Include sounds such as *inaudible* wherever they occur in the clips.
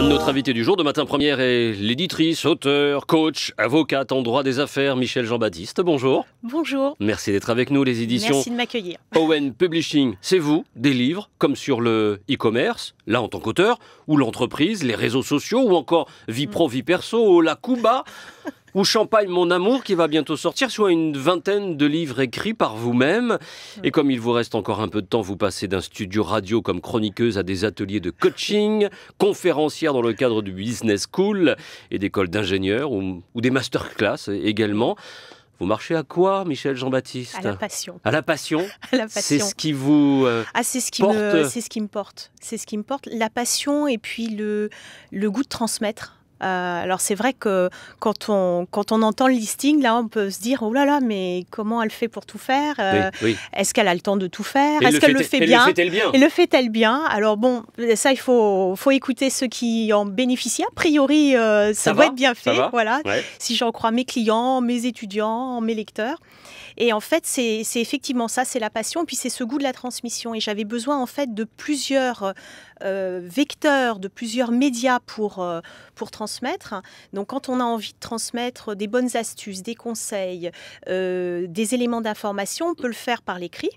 Notre invité du jour de matin première est l'éditrice, auteur, coach, avocate en droit des affaires, Michel Jean-Baptiste. Bonjour. Bonjour. Merci d'être avec nous, les éditions. Merci de m'accueillir. Owen Publishing, c'est vous, des livres, comme sur le e-commerce, là en tant qu'auteur, ou l'entreprise, les réseaux sociaux, ou encore vie pro, vie perso, la Cuba ou Champagne, mon amour, qui va bientôt sortir, soit une vingtaine de livres écrits par vous-même. Et comme il vous reste encore un peu de temps, vous passez d'un studio radio comme chroniqueuse à des ateliers de coaching, conférencière dans le cadre du Business School et d'écoles d'ingénieurs ou, ou des masterclass également. Vous marchez à quoi, Michel Jean-Baptiste À la passion. À la passion. *laughs* C'est ce qui vous euh, ah, c'est ce qui porte. Me, c'est ce qui me porte. C'est ce qui me porte. La passion et puis le goût de transmettre. Euh, alors c'est vrai que quand on, quand on entend le listing, là, on peut se dire, oh là là, mais comment elle fait pour tout faire euh, Est-ce qu'elle a le temps de tout faire Est-ce qu'elle le fait, bien, Et le fait-elle bien Alors bon, ça, il faut, faut écouter ceux qui en bénéficient. A priori, euh, ça, doit être bien fait. Voilà, Si j'en crois mes clients, mes étudiants, mes lecteurs. Et en fait, c'est effectivement ça, c'est la passion, puis c'est ce goût de la transmission. Et j'avais besoin en fait de plusieurs vecteurs, de plusieurs médias pour, pour transmettre transmettre. Donc quand on a envie de transmettre des bonnes astuces, des conseils, euh, des éléments d'information, on peut le faire par l'écrit,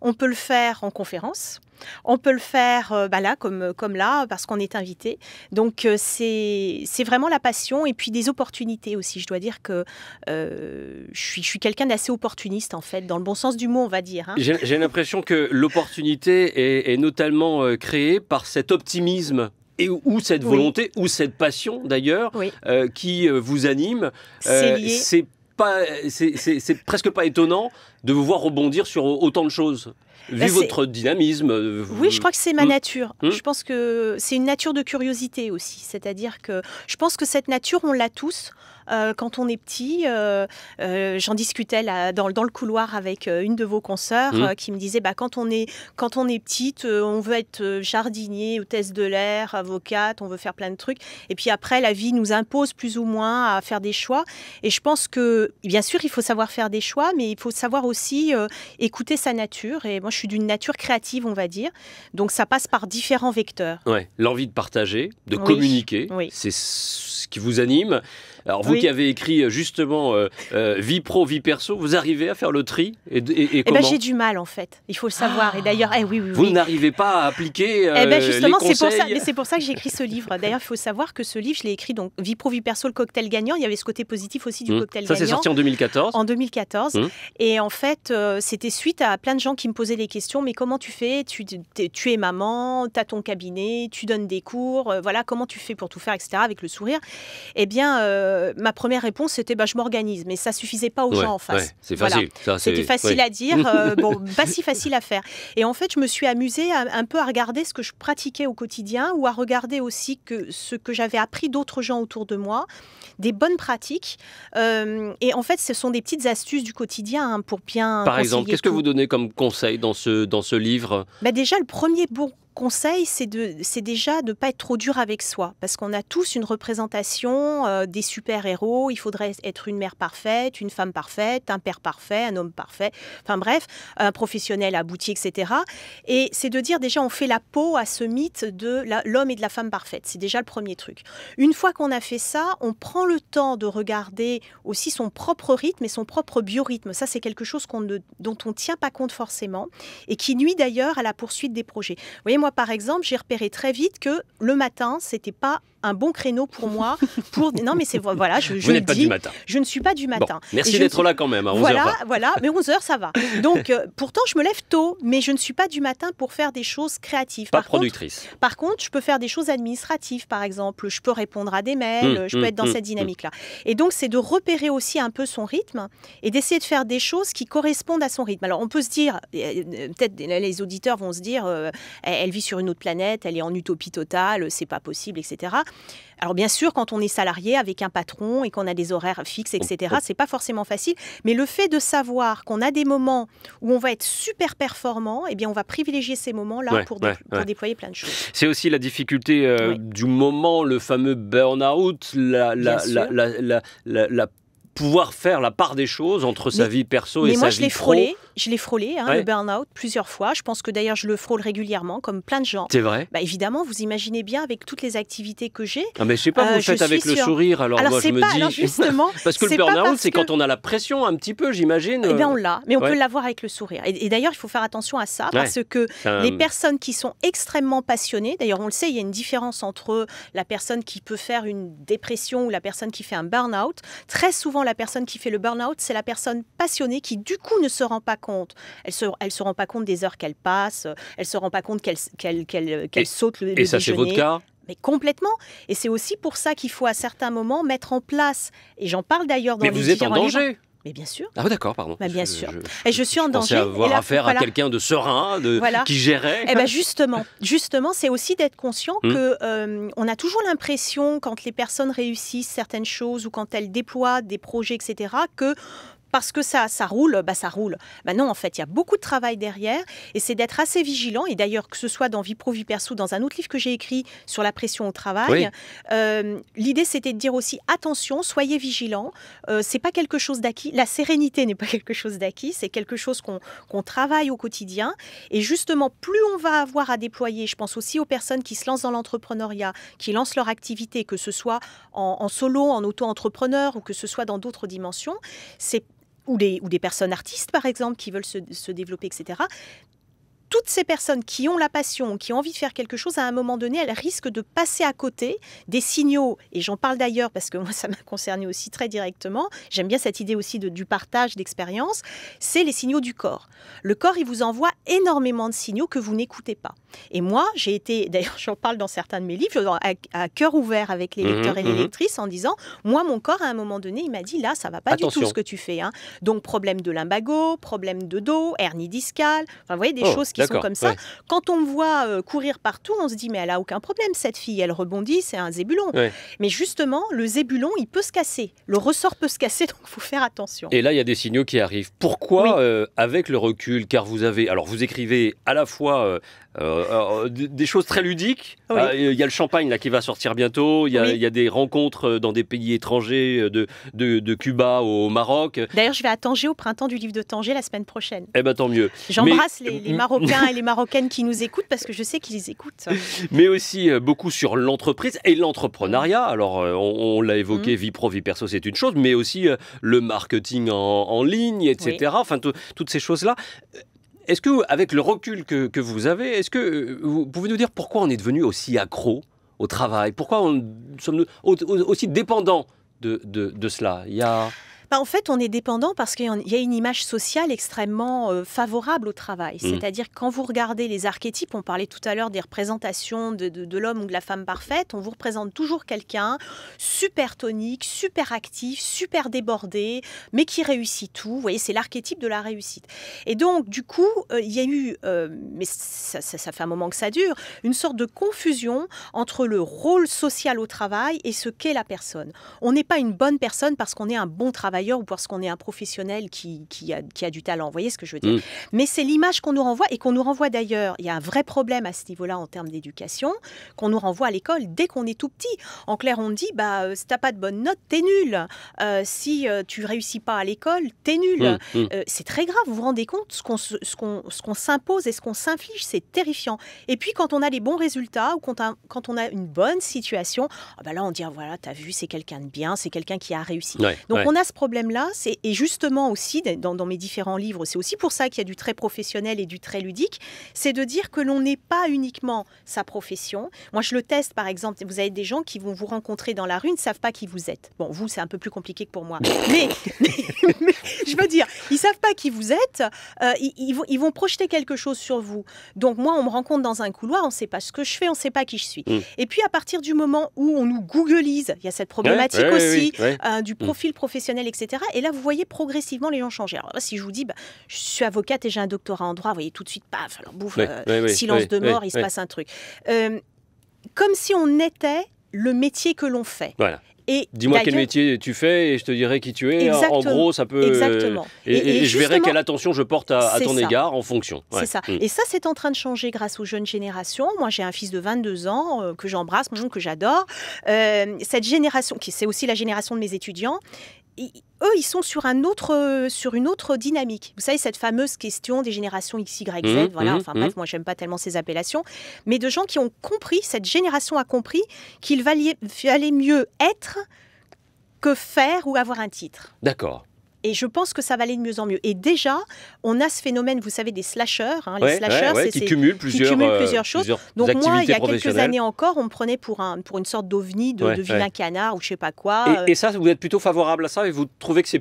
on peut le faire en conférence. On peut le faire euh, bah là, comme, comme là, parce qu'on est invité. Donc, euh, c'est vraiment la passion et puis des opportunités aussi. Je dois dire que je suis, quelqu'un d'assez opportuniste, en fait, dans le bon sens du mot, on va dire. Hein. J'ai l'impression que l'opportunité est, notamment créée par cet optimisme et où cette volonté, ou cette passion d'ailleurs, euh, qui euh, vous anime, euh, c'est c'est presque pas étonnant de vous voir rebondir sur autant de choses. Vu votre dynamisme. Euh, oui, je crois que c'est ma hmm. nature. Hmm. Je pense que c'est une nature de curiosité aussi. C'est-à-dire que je pense que cette nature, on l'a tous. Euh, quand on est petit, euh, j'en discutais dans, le couloir avec une de vos consoeurs hmm. qui me disait bah, quand, on est, quand on est petite, on veut être jardinier, hôtesse de l'air, avocate, on veut faire plein de trucs. Et puis après, la vie nous impose plus ou moins à faire des choix. Et je pense que, bien sûr, il faut savoir faire des choix, mais il faut savoir aussi écouter sa nature. Et moi, je suis d'une nature créative, on va dire. Donc, ça passe par différents vecteurs. l'envie de partager, de communiquer, c'est ce qui vous anime. Alors vous qui avez écrit euh, justement euh, euh, vie pro, vie perso, vous arrivez à faire le tri et, comment eh ben, J'ai du mal en fait, il faut le savoir. Et d'ailleurs, eh oui, oui, vous n'arrivez pas à appliquer eh ben, justement, c'est pour ça, c'est pour ça que j'ai écrit ce livre. D'ailleurs, il faut savoir que ce livre, je l'ai écrit donc vie pro, vie perso, le cocktail gagnant. Il y avait ce côté positif aussi du mmh. cocktail gagnant. Ça c'est sorti en 2014. En 2014. Mmh. Et en fait, c'était suite à plein de gens qui me posaient des questions. Mais comment tu fais tu, tu es maman, tu as ton cabinet, tu donnes des cours. voilà, comment tu fais pour tout faire, etc. Avec le sourire. Eh bien euh, ma première réponse, c'était bah, je m'organise, mais ça suffisait pas aux gens en face. c'est facile. C'était facile à dire, euh, *laughs* bon, pas si facile à faire. Et en fait, je me suis amusée un peu à regarder ce que je pratiquais au quotidien ou à regarder aussi que ce que j'avais appris d'autres gens autour de moi, des bonnes pratiques. Euh, et en fait, ce sont des petites astuces du quotidien hein, pour bien. Par exemple, qu'est-ce que vous donnez comme conseil dans ce, dans ce livre bah, Déjà, le premier bon conseil, c'est déjà de ne pas être trop dur avec soi, parce qu'on a tous une représentation euh, des super-héros, il faudrait être une mère parfaite, une femme parfaite, un père parfait, un homme parfait, enfin bref, un professionnel abouti, etc. Et c'est de dire déjà on fait la peau à ce mythe de l'homme et de la femme parfaite, c'est déjà le premier truc. Une fois qu'on a fait ça, on prend le temps de regarder aussi son propre rythme et son propre biorhythme, ça c'est quelque chose dont on ne tient pas compte forcément, et qui nuit d'ailleurs à la poursuite des projets. Vous moi, par exemple, j'ai repéré très vite que le matin, c'était pas un bon créneau pour moi. Pour *laughs* non, mais c'est voilà, je, Vous n'êtes pas du matin. Je ne suis pas du matin. merci d'être là quand même. Hein, voilà, voilà, mais 11 h ça va. Donc euh, pourtant, je me lève tôt, mais je ne suis pas du matin pour faire des choses créatives. par productrice. Contre, par contre, je peux faire des choses administratives, par exemple. Je peux répondre à des mails. Mmh, je peux mmh, être dans mmh, cette dynamique-là. Et donc, c'est de repérer aussi un peu son rythme et d'essayer de faire des choses qui correspondent à son rythme. Alors, on peut se dire, peut-être les auditeurs vont se dire, euh, elle vit sur une autre planète, elle est en utopie totale, c'est pas possible, etc. Alors bien sûr, quand on est salarié avec un patron et qu'on a des horaires fixes, etc., c'est pas forcément facile. Mais le fait de savoir qu'on a des moments où on va être super performant, eh bien on va privilégier ces moments-là pour, déployer plein de choses. C'est aussi la difficulté euh, du moment, le fameux burn-out, la, pouvoir faire la part des choses entre sa vie perso et sa vie pro. moi, je l'ai frôlé je l'ai frôlé, hein, le burn-out, plusieurs fois. Je pense que d'ailleurs, je le frôle régulièrement, comme plein de gens. C'est vrai bah, Évidemment, vous imaginez bien avec toutes les activités que j'ai. Ah, mais je sais pas, euh, vous faites avec le sourire, alors, moi, je me dis. Alors, justement, *laughs* parce que le burn-out, c'est quand on a la pression un petit peu, j'imagine. Eh bien, on euh, l'a, mais on peut l'avoir avec le sourire. Et, d'ailleurs, il faut faire attention à ça, parce que les personnes qui sont extrêmement passionnées, d'ailleurs, on le sait, il y a une différence entre la personne qui peut faire une dépression ou la personne qui fait un burn-out. Très souvent, la personne qui fait le burn-out, c'est la personne passionnée qui, du coup, ne se rend pas compte elle se, se rend pas compte des heures qu'elle passe. Elle se rend pas compte qu'elle saute le, et ça, c'est votre cas mais complètement. Et c'est aussi pour ça qu'il faut à certains moments mettre en place, et j'en parle d'ailleurs dans mais vous êtes en danger mais bien sûr. Ah d'accord, pardon. Mais bah, bien sûr. Je, et je suis en danger. avoir et affaire à quelqu'un de serein, de, voilà. qui gérait. Et eh bien justement, justement, c'est aussi d'être conscient qu'on hmm. que euh, on a toujours l'impression quand les personnes réussissent certaines choses ou quand elles déploient des projets, etc., que parce que ça, ça roule, bah ça roule. Bah non, en fait, il y a beaucoup de travail derrière et c'est d'être assez vigilant. Et d'ailleurs, que ce soit dans Vie pro, vie perso, dans un autre livre que j'ai écrit sur la pression au travail, euh, l'idée c'était de dire aussi attention, soyez vigilants. Euh, c'est pas quelque chose d'acquis. La sérénité n'est pas *laughs* quelque chose d'acquis, c'est quelque chose qu'on travaille au quotidien. Et justement, plus on va avoir à déployer, je pense aussi aux personnes qui se lancent dans l'entrepreneuriat, qui lancent leur activité, que ce soit en, en solo, en auto-entrepreneur ou que ce soit dans d'autres dimensions, c'est ou, des personnes artistes, par exemple, qui veulent se développer, etc toutes ces personnes qui ont la passion, qui ont envie de faire quelque chose, à un moment donné, elles risquent de passer à côté des signaux. Et j'en parle d'ailleurs parce que moi, *laughs* ça m'a concerné aussi très directement. J'aime bien cette idée aussi de, du partage d'expérience. C'est les signaux du corps. Le corps, il vous envoie énormément de signaux que vous n'écoutez pas. Et moi, j'ai été, *laughs* d'ailleurs, j'en parle dans certains de mes livres, à, cœur ouvert avec les mhm, lecteurs et les mhm. lectrices en disant, moi, mon corps, à un moment donné, il m'a dit, là, ça va pas du tout ce que tu fais. Hein. Donc, problème de lumbago, problème de dos, hernie discale. Enfin, vous voyez, des oh. choses qui comme ça. Quand on me voit euh, courir partout, on se dit mais elle a aucun problème cette fille, elle rebondit, c'est un zébulon. Mais justement, le zébulon, il peut se casser, le ressort peut se casser, *laughs* donc faut faire attention. Et là, il y a des signaux qui arrivent. Pourquoi euh, avec le recul Car vous avez, alors vous écrivez à la fois euh, des choses très ludiques. Ah, il y a le champagne là qui va sortir bientôt. Il y, a des rencontres dans des pays étrangers, de, de, Cuba au Maroc. D'ailleurs, je vais à Tanger au printemps du livre de Tanger la semaine prochaine. Eh ben tant mieux. J'embrasse les, les Marocains Marocains et les Marocaines qui nous écoutent parce que je sais qu'ils écoutent. Mais aussi euh, beaucoup sur l'entreprise et l'entrepreneuriat. Alors, euh, on, l'a évoqué, mm. vie pro, vie perso, c'est une chose, mais aussi euh, le marketing en, ligne, etc. Enfin, toutes ces choses-là. Est-ce que, avec le recul que, vous avez, est-ce que vous pouvez nous dire pourquoi on est devenu aussi accro au travail Pourquoi on, sommes aussi dépendants de, de cela Il y a... Bah, en fait, on est dépendant parce qu'il y a une image sociale extrêmement euh, favorable au travail. Mmh. C'est-à-dire quand vous regardez les archétypes, on parlait tout à l'heure des représentations de, l'homme ou de la femme parfaite, on vous représente toujours quelqu'un super tonique, super actif, super débordé, mais qui réussit tout. Vous voyez, c'est l'archétype de la réussite. Et donc, du coup, euh, il y a eu, euh, mais ça, ça fait un moment que ça dure, une sorte de confusion entre le rôle social au travail et ce qu'est la personne. On n'est pas une bonne personne parce qu'on est un bon travail ou parce qu'on est un professionnel qui, a, du talent. Vous voyez ce que je veux dire mm. Mais c'est l'image qu'on nous renvoie et qu'on nous renvoie d'ailleurs. Il y a un vrai problème à ce niveau-là en termes d'éducation, qu'on nous renvoie à l'école dès qu'on est tout petit. En clair, on dit bah, euh, si n'as pas de bonnes notes, es nul. Euh, si tu euh, tu réussis pas à l'école, tu es nul. Mm, mm. c'est très grave. Vous vous rendez compte ce qu'on s'impose et ce qu'on s'inflige, c'est terrifiant. Et puis quand on a les bons résultats ou quand, quand on a une bonne situation, ah bah là on dit ah voilà voilà, as vu, c'est quelqu'un de bien, c'est quelqu'un qui a réussi. Donc on a ce problème là c'est et justement aussi dans, mes différents livres, c'est aussi pour ça qu'il y a du très professionnel et du très ludique, c'est de dire que l'on n'est pas uniquement sa profession. Moi, je le teste par exemple. Vous avez des gens qui vont vous rencontrer dans la rue, ne savent pas qui vous êtes. Bon, vous, c'est un peu plus compliqué que pour moi, *laughs* mais, je veux dire, ils savent pas qui vous êtes. Euh, ils, vont, projeter quelque chose sur vous. Donc moi, on me rencontre dans un couloir, on ne sait pas ce que je fais, on ne sait pas qui je suis. Mm. Et puis à partir du moment où on nous googleise, il y a cette problématique aussi euh, du mm. profil professionnel, etc. Et là, vous voyez progressivement les gens changer. Alors, si je vous dis, bah, je suis avocate et j'ai un doctorat en droit, vous voyez tout de suite, paf, alors bouffe, euh, silence de mort, il se passe un truc. Euh, comme si on était le métier que l'on fait. Voilà. Dis-moi quel métier tu fais et je te dirai qui tu es. En gros, ça peut. Exactement. Et, je verrai quelle attention je porte à, ton égard en fonction. C'est ça. Mm. Et ça, c'est en train de changer grâce aux jeunes générations. Moi, j'ai un fils de 22 ans euh, que j'embrasse, que j'adore. cette génération, qui c'est aussi la génération de mes étudiants, eux, ils sont sur, un autre, sur une autre dynamique. Vous savez, cette fameuse question des générations X, Y, Z, mhm, voilà, mhm, enfin bref, mhm. moi, j'aime pas tellement ces appellations, mais de gens qui ont compris, cette génération a compris qu'il valait mieux être que faire ou avoir un titre. D'accord. Et je pense que ça va aller de mieux en mieux. Et déjà, on a ce phénomène, vous savez, des slasheurs. Les slasheurs, qui, cumulent plusieurs, choses. Donc moi, il y a quelques années encore, on me prenait pour, un, pour une sorte d'ovni, de, de, vilain canard ou je sais pas quoi. Euh. Et, ça, vous êtes plutôt favorable à ça et vous trouvez que ça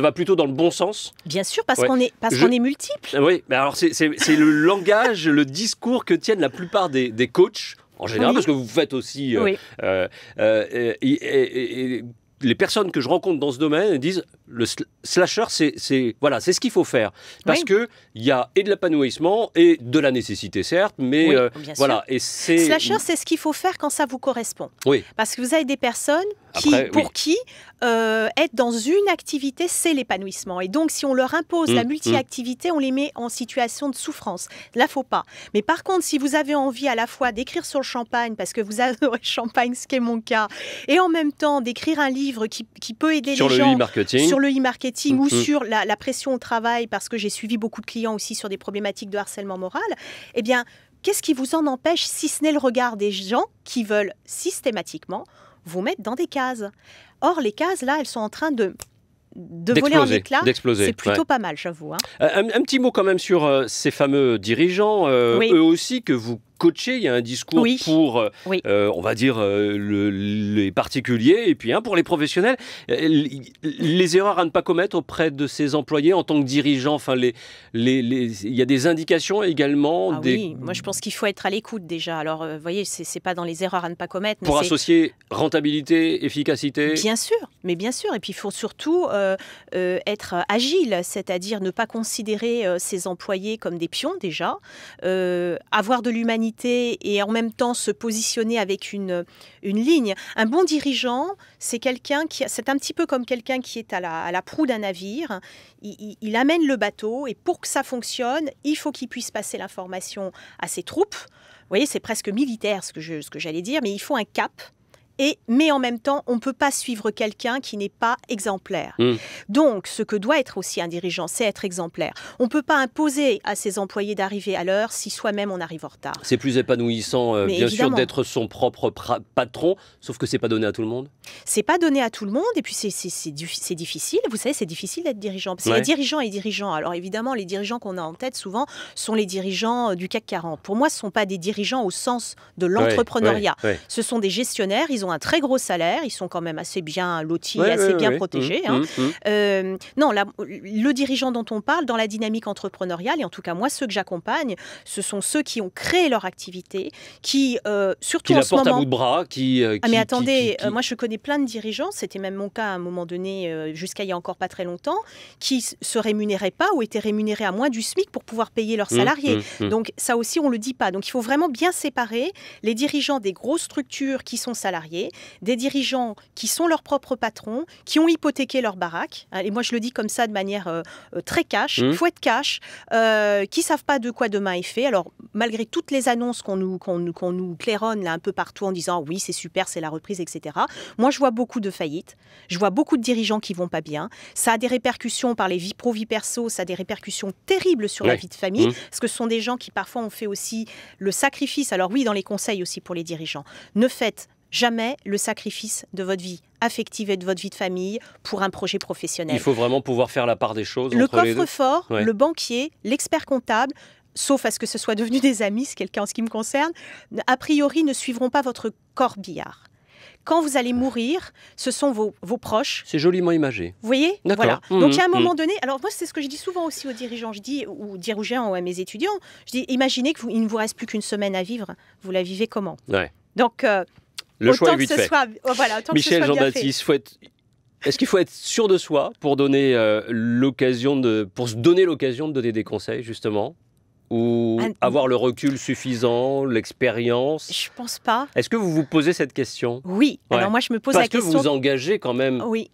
va plutôt dans le bon sens Bien sûr, parce qu'on est, parce qu'on est multiples. Ah oui, mais alors c'est, le langage, le discours que tiennent la plupart des, coachs en général, parce que vous faites aussi. Euh, euh, et, les personnes que je rencontre dans ce domaine disent le slasher, c'est voilà, c'est ce qu'il faut faire parce qu'il que il y a et de l'épanouissement et de la nécessité certes, mais euh, voilà et slasher, c'est ce qu'il faut faire quand ça vous correspond. Oui. Parce que vous avez des personnes qui, pour qui euh, être dans une activité, c'est l'épanouissement. Et donc, si on leur impose la mmh, multi-activité, mmh. on les met en situation de souffrance. Là, faut pas. Mais par contre, si vous avez envie à la fois d'écrire sur le champagne, parce que vous adorez le champagne, ce qui est mon cas, et en même temps d'écrire un livre qui, peut aider les gens... Sur le marketing le e-marketing ou mhm. sur la, pression au travail, parce que j'ai suivi beaucoup de clients aussi sur des problématiques de harcèlement moral, eh bien, qu'est-ce qui vous en empêche si ce n'est le regard des gens qui veulent systématiquement vous mettre dans des cases Or, les cases, là, elles sont en train de de voler en éclats, c'est plutôt pas mal, j'avoue. Hein. Un, petit mot quand même sur euh, ces fameux dirigeants, euh, eux aussi que vous coaché. Il y a un discours pour, euh, euh, on va dire, euh, les particuliers et puis pour les professionnels. Les erreurs à ne pas commettre auprès de ses employés en tant que dirigeant, enfin, les, il y a des indications également. Ah oui, moi je pense qu'il faut être à l'écoute déjà. Alors, vous voyez, ce n'est pas dans les erreurs à ne pas commettre. pour associer rentabilité, efficacité. Bien sûr, mais bien sûr. Et puis il faut surtout être agile, c'est-à-dire ne pas considérer ses employés comme des pions déjà, avoir de l'humanité et en même temps se positionner avec une, une ligne. Un bon dirigeant, c'est quelqu'un qui, c'est un petit peu comme quelqu'un qui est à la, à la proue d'un navire. Il, amène le bateau et pour que ça fonctionne, il faut qu'il puisse passer l'information à ses troupes. Vous voyez, c'est presque militaire ce que, je, ce que j'allais dire, mais il faut un cap mais en même temps, on ne peut pas suivre quelqu'un qui n'est pas exemplaire. Hmm. Donc, ce que doit être aussi un dirigeant, c'est être exemplaire. On ne peut pas imposer à ses employés d'arriver à l'heure si soi-même on arrive en retard. C'est plus épanouissant, euh, bien sûr, d'être son propre patron, sauf que c'est pas donné à tout le monde. C'est pas donné à tout le monde, et puis c'est difficile. Vous savez, c'est difficile d'être dirigeant. Parce que les dirigeants et dirigeants. Alors évidemment, les dirigeants qu'on a en tête souvent sont les dirigeants euh, du CAC 40. Pour moi, ce ne sont pas des dirigeants au sens de l'entrepreneuriat. ce sont des gestionnaires. Ils ont un très gros salaire, ils sont quand même assez bien lotis, assez bien protégés. non, le dirigeant dont on parle, dans la dynamique entrepreneuriale, et en tout cas moi ceux que j'accompagne, ce sont ceux qui ont créé leur activité, qui euh, surtout qui en ce moment... à bout de bras, qui... Euh, ah mais attendez, euh, moi je connais plein de dirigeants, c'était même mon cas à un moment donné, jusqu'à il y a encore pas très longtemps, qui se rémunéraient pas ou étaient rémunérés à moins du SMIC pour pouvoir payer leurs mmh, salariés. Mmh, mmh. Donc ça aussi on le dit pas. Donc il faut vraiment bien séparer les dirigeants des grosses structures qui sont salariés des dirigeants qui sont leurs propres patrons, qui ont hypothéqué leur baraque. Hein, et moi, je le dis comme ça de manière euh, euh, très cash, mmh. fouet de cash, euh, qui savent pas de quoi demain est fait. Alors, malgré toutes les annonces qu'on nous, claironne là un peu partout en disant oui, c'est super, c'est la reprise, etc. Moi, je vois beaucoup de faillites. Je vois beaucoup de dirigeants qui vont pas bien. Ça a des répercussions par les vies pro, vie perso, ça a des répercussions terribles sur la vie de famille, mmh. parce que ce sont des gens qui parfois ont fait aussi le sacrifice. Alors oui, dans les conseils aussi pour les dirigeants. Ne faites jamais le sacrifice de votre vie affective et de votre vie de famille pour un projet professionnel. Il faut vraiment pouvoir faire la part des choses. Le coffre-fort, le banquier, l'expert comptable, sauf à ce que ce soit devenu des amis, c'est quelqu'un en ce qui me concerne, a priori ne suivront pas votre corps billard. Quand vous allez mourir, ce sont vos, vos proches. C'est joliment imagé. Vous voyez D'accord. Mmh, Donc, il y a un mmh. moment donné, alors moi, c'est ce que je dis souvent aussi aux dirigeants, je dis, ou dirigeants ou à mes étudiants, je dis, imaginez qu'il ne vous reste plus qu'une semaine à vivre, vous la vivez comment ouais. Donc, euh, le choix est vite fait. Oh, Michel Jean-Baptiste, est-ce qu'il faut être sûr de soi pour, donner, euh, l'occasion de, pour se donner l'occasion de donner des conseils, justement ou ah, avoir le recul suffisant, l'expérience Je pense pas. Est-ce que vous vous posez cette question Oui. Alors moi, je me pose la question. que vous vous engagez quand même. Oui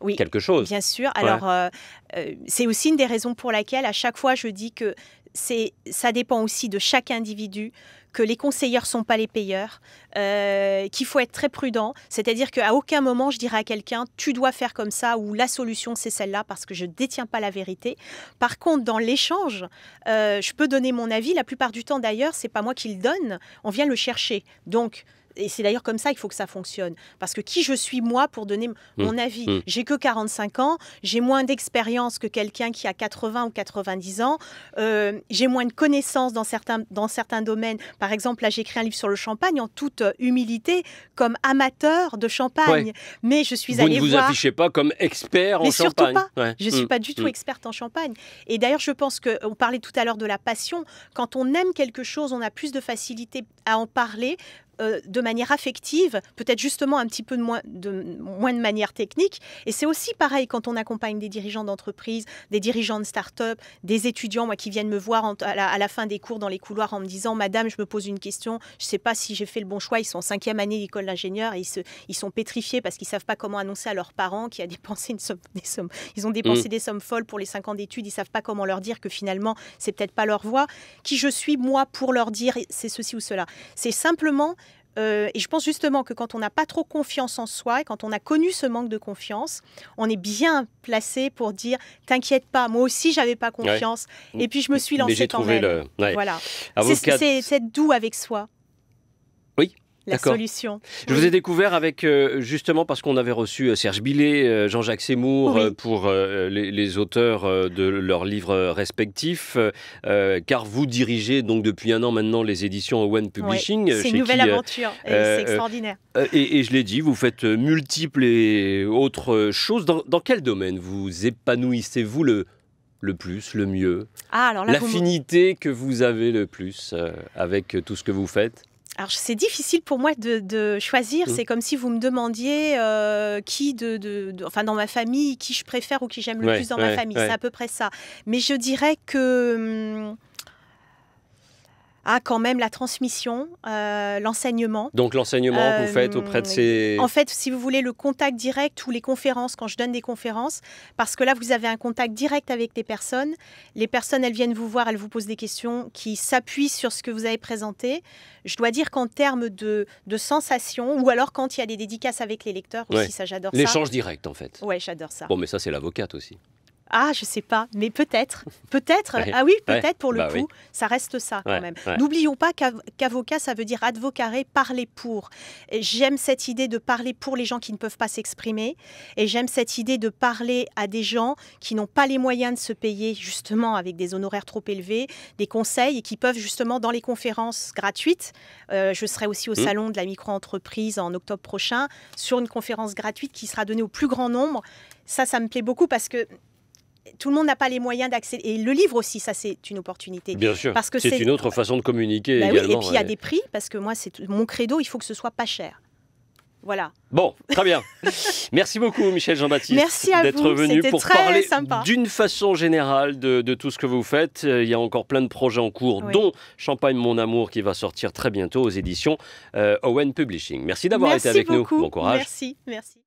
oui, quelque chose. Bien sûr. Alors, euh, euh, c'est aussi une des raisons pour laquelle, à chaque fois, je dis que ça dépend aussi de chaque individu, que les conseilleurs ne sont pas les payeurs, euh, qu'il faut être très prudent. C'est-à-dire qu'à aucun moment, je dirai à quelqu'un, tu dois faire comme ça ou la solution, c'est celle-là, parce que je ne détiens pas la vérité. Par contre, dans l'échange, je peux donner mon avis. La plupart du temps, d'ailleurs, c'est pas moi qui le donne. On vient le chercher. Donc, et c'est d'ailleurs comme ça qu'il faut que ça fonctionne. Parce que qui je suis moi pour donner mmh. mon avis mmh. J'ai que 45 ans, j'ai moins d'expérience que quelqu'un qui a 80 ou 90 ans, euh, j'ai moins de connaissances dans certains, dans certains domaines. Par exemple, là, j'ai écrit un livre sur le champagne en toute euh, humilité, comme amateur de champagne. Mais je suis vous ne vous affichez pas comme expert en champagne. Surtout pas. Je ne suis mmh. pas du tout experte en champagne. Et d'ailleurs, je pense qu'on parlait tout à l'heure de la passion. Quand on aime quelque chose, on a plus de facilité à en parler euh, de manière affective, peut-être justement un petit peu de moins, de moins de manière technique. Et c'est aussi pareil quand on accompagne des dirigeants d'entreprise, des dirigeants de start-up, des étudiants moi, qui viennent me voir à, la, fin des cours dans les couloirs en me disant Madame, je me pose une question, je ne sais pas si j'ai fait le bon choix. Ils sont en cinquième année d'école d'ingénieur et ils, se, ils, sont pétrifiés parce qu'ils ne savent pas comment annoncer à leurs parents qu'ils a dépensé une somme, des sommes. Ils ont dépensé mm. des sommes folles pour les cinq ans d'études, ils ne savent pas comment leur dire que finalement, c'est peut-être pas leur voie. Qui je suis, moi, pour leur dire c'est ceci ou cela. C'est simplement euh, et je pense justement que quand on n'a pas trop confiance en soi et quand on a connu ce manque de confiance, on est bien placé pour dire t'inquiète pas, moi aussi j'avais pas confiance et puis je me suis lancé quand même. Le... Voilà. C'est être doux avec soi la solution. Je vous ai découvert avec, euh, justement, parce qu'on avait reçu euh, Serge Billet, euh, Jean-Jacques Seymour, pour les, auteurs de leurs livres respectifs, car vous dirigez donc depuis un an maintenant les éditions Owen Publishing. c'est une nouvelle aventure, c'est extraordinaire. Et, je l'ai dit, vous faites multiples et autres choses. Dans, quel domaine vous épanouissez-vous le, plus, le mieux ah, L'affinité que vous avez le plus avec tout ce que vous faites alors c'est difficile pour moi de, choisir. Mmh. C'est comme si vous me demandiez euh, qui de, enfin dans ma famille, qui je préfère ou qui j'aime le plus dans ma famille. C'est à peu près ça. Mais je dirais que hum, ah, quand même, la transmission, euh, l'enseignement. Donc l'enseignement que vous faites euh, auprès de ces... En fait, si vous voulez, le contact direct ou les conférences, quand je donne des conférences, parce que là, vous avez un contact direct avec des personnes. Les personnes, elles viennent vous voir, elles vous posent des questions qui s'appuient sur ce que vous avez présenté. Je dois dire qu'en termes de, de sensations, ou alors quand il y a des dédicaces avec les lecteurs aussi, ça j'adore ça. L'échange direct, en fait. Oui, j'adore ça. Bon, mais ça, c'est l'avocate aussi ah, je sais pas, mais peut-être, peut-être, ah oui, peut-être pour le bah coup, ça reste ça quand même. N'oublions pas qu'avocat, ça veut dire et parler pour. J'aime cette idée de parler pour les gens qui ne peuvent pas s'exprimer, et j'aime cette idée de parler à des gens qui n'ont pas les moyens de se payer justement avec des honoraires trop élevés, des conseils, et qui peuvent justement dans les conférences gratuites, euh, je serai aussi au mmh. salon de la micro-entreprise en octobre prochain, sur une conférence gratuite qui sera donnée au plus grand nombre. Ça, ça me plaît beaucoup parce que tout le monde n'a pas les moyens d'accéder. Et le livre aussi, ça c'est une opportunité. Bien sûr. Parce que c'est une autre façon de communiquer. Bah également, et puis il y a des prix, parce que moi, c'est mon credo, il faut que ce soit pas cher. Voilà. Bon, très bien. *laughs* Merci beaucoup, Michel Jean-Baptiste, d'être venu pour parler d'une façon générale de, tout ce que vous faites. Euh, il y a encore plein de projets en cours, dont Champagne Mon Amour, qui va sortir très bientôt aux éditions euh, Owen Publishing. Merci d'avoir été avec nous. Bon courage. Merci, merci.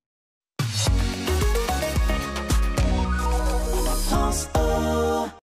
house.